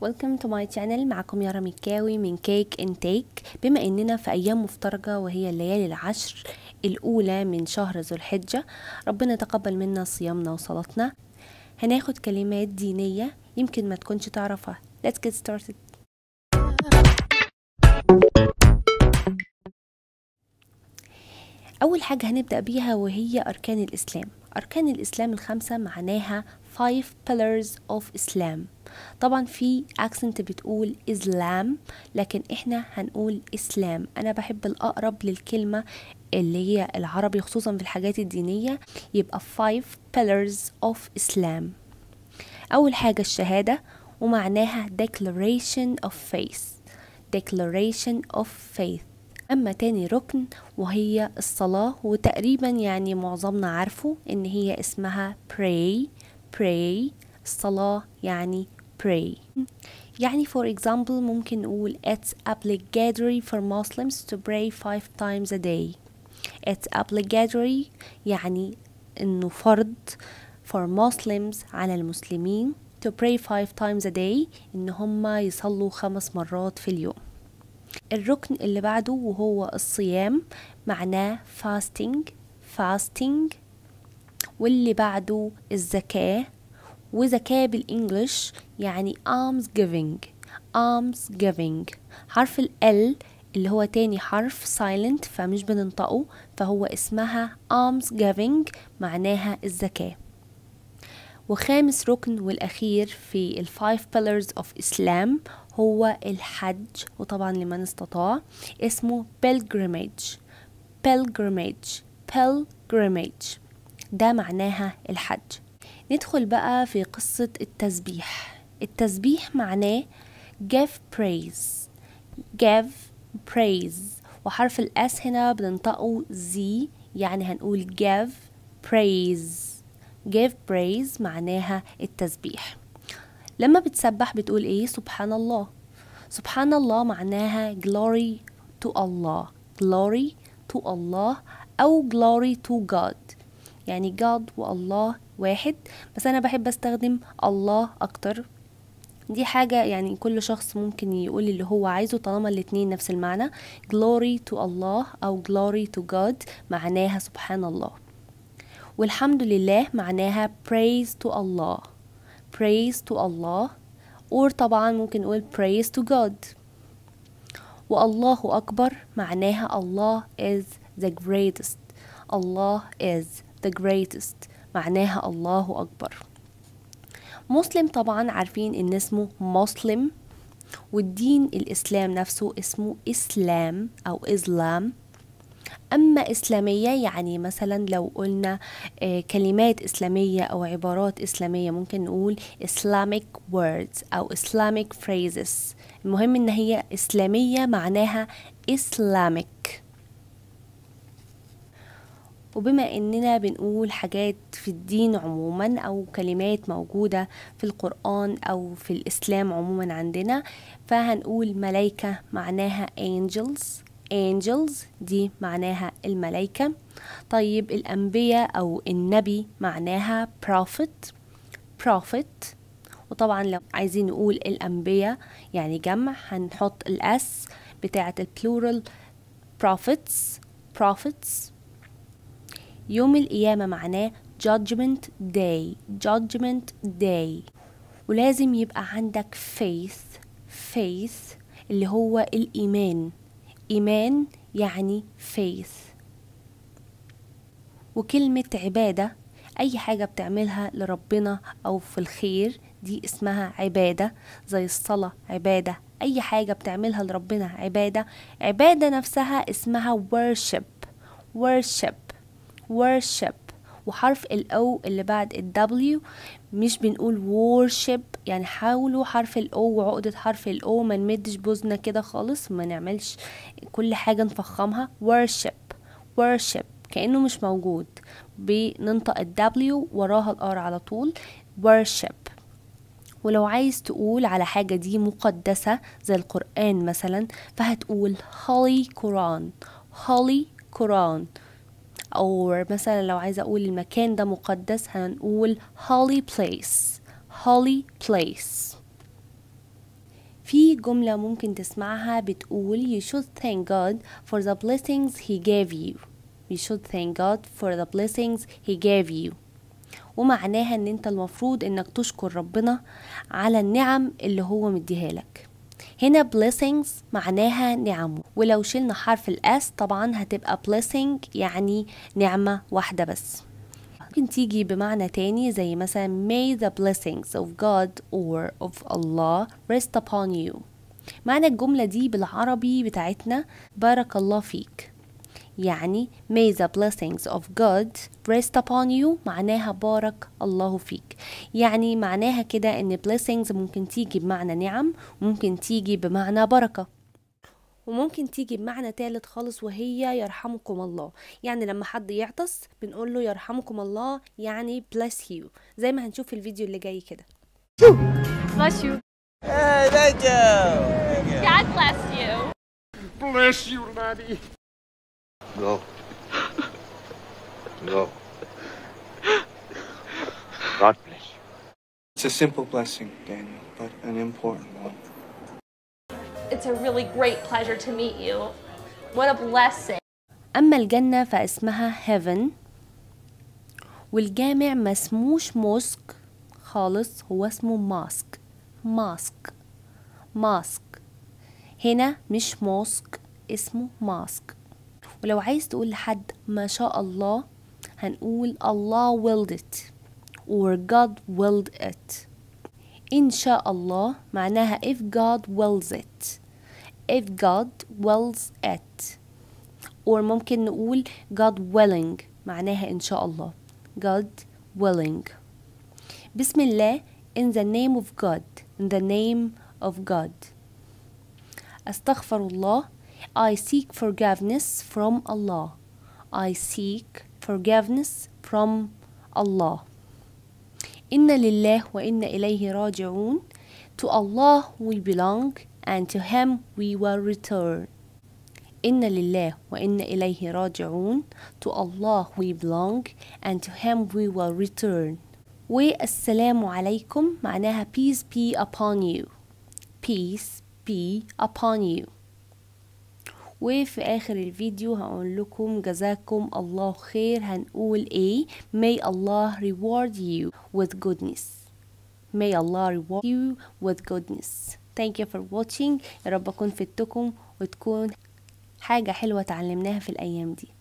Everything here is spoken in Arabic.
ويلكم تو ماي channel معكم يارا مكاوي من كيك ان تيك بما اننا في ايام مفترجة وهي الليالي العشر الاولى من شهر ذو الحجة ربنا يتقبل منا صيامنا وصلاتنا هناخد كلمات دينية يمكن ما تكونش تعرفها let's get started اول حاجة هنبدأ بيها وهي اركان الاسلام أركان الإسلام الخمسة معناها five pillars of Islam طبعا في اكسنت بتقول إسلام لكن إحنا هنقول إسلام أنا بحب الأقرب للكلمة اللي هي العربي خصوصا في الحاجات الدينية يبقى five pillars of Islam أول حاجة الشهادة ومعناها declaration of faith declaration of faith أما تاني ركن وهي الصلاة وتقريبا يعني معظمنا عارفه إن هي اسمها pray pray الصلاة يعني pray يعني for example ممكن نقول it's obligatory for Muslims to pray five times a day it's obligatory يعني إنه فرض for Muslims على المسلمين to pray five times a day إن هم يصلوا خمس مرات في اليوم الركن اللي بعده وهو الصيام معناه fasting fasting واللي بعده الزكاة وزكاة بالإنجلش يعني arms giving arms giving حرف ال اللي هو تاني حرف silent فمش بننطقه فهو اسمها arms giving معناها الزكاة وخامس ركن والأخير في الفايف five pillars of Islam هو الحج وطبعا لمن استطاع اسمه pilgrimage pilgrimage pilgrimage ده معناها الحج ندخل بقى في قصة التسبيح التسبيح معناه give praise give praise وحرف الاس هنا بننطقه زي يعني هنقول give praise give praise معناها التسبيح لما بتسبح بتقول ايه سبحان الله سبحان الله معناها glory to Allah glory to Allah أو glory to God يعني God والله واحد بس أنا بحب أستخدم الله أكتر دي حاجة يعني كل شخص ممكن يقول اللي هو عايزه طالما الاتنين نفس المعنى glory to الله أو glory to God معناها سبحان الله والحمد لله معناها praise to الله praise to الله or طبعا ممكن نقول praise to God والله أكبر معناها الله is the greatest الله is the greatest معناها الله أكبر مسلم طبعا عارفين ان اسمه مسلم والدين الإسلام نفسه اسمه إسلام أو إسلام أما إسلامية يعني مثلا لو قلنا آه، كلمات إسلامية أو عبارات إسلامية ممكن نقول Islamic words أو Islamic phrases المهم إن هي إسلامية معناها Islamic وبما اننا بنقول حاجات في الدين عموما او كلمات موجودة في القرآن او في الاسلام عموما عندنا فهنقول ملايكة معناها angels angels دي معناها الملائكة طيب الأنبياء أو النبي معناها prophet prophet وطبعا لو عايزين نقول الأنبياء يعني جمع هنحط الأس بتاعة plural prophets prophets يوم القيامة معناه judgment day judgment day ولازم يبقى عندك faith faith اللي هو الإيمان إيمان يعني faith وكلمة عبادة أي حاجة بتعملها لربنا أو في الخير دي اسمها عبادة زي الصلاة عبادة أي حاجة بتعملها لربنا عبادة عبادة نفسها اسمها worship worship worship وحرف الأو اللي بعد الدبليو مش بنقول وورشيب يعني حاولوا حرف الأو وعقدة حرف الأو ما نمدش بوزنا كده خالص ما نعملش كل حاجة نفخمها worship worship كأنه مش موجود بننطق الدبليو وراها الار على طول worship ولو عايز تقول على حاجة دي مقدسة زي القرآن مثلا فهتقول holy Quran holy Quran أو مثلا لو عايزة أقول المكان ده مقدس هنقول holy place holy place في جملة ممكن تسمعها بتقول you should thank God for the blessings he gave you you should thank God for the blessings he gave you ومعناها ان انت المفروض انك تشكر ربنا على النعم اللي هو مديها لك هنا blessings معناها نعم ولو شلنا حرف الاس طبعا هتبقى blessing يعني نعمة واحدة بس ممكن تيجي بمعنى تاني زي مثلا may the blessings of God or of Allah rest upon you معنى الجملة دي بالعربي بتاعتنا بارك الله فيك يعني may the blessings of God rest upon you معناها بارك الله فيك يعني معناها كده ان blessings ممكن تيجي بمعنى نعم وممكن تيجي بمعنى بركه وممكن تيجي بمعنى تالت خالص وهي يرحمكم الله يعني لما حد يعطس بنقول له يرحمكم الله يعني bless you زي ما هنشوف في الفيديو اللي جاي كده bless you God bless you bless you Maddie Go. Go. God bless you. It's a simple blessing, Daniel, but an important one. It's a really great pleasure to meet you. What a blessing. أما الجنة فاسمها heaven والجامع ما اسموش موسك خالص هو اسمه ماسك ماسك ماسك هنا مش موسك اسمه ماسك ولو عايز تقول لحد ما شاء الله هنقول الله willed it or God willed it إن شاء الله معناها if God wills it if God wills it or ممكن نقول God willing معناها إن شاء الله God willing بسم الله in the name of God in the name of God أستغفر الله I seek forgiveness from Allah. I seek forgiveness from Allah. Inna lillah wa inna ilayhi raji'un. To Allah we belong and to Him we will return. Inna lillah wa inna ilayhi raji'un. To Allah we belong and to Him we will return. و السلام alaykum. معناها peace be upon you. Peace be upon you. وفي اخر الفيديو هقول لكم جزاكم الله خير هنقول ايه may Allah reward you with goodness may Allah reward you with goodness thank you for watching يا رب اكون فدتكم وتكون حاجة حلوة اتعلمناها في الايام دي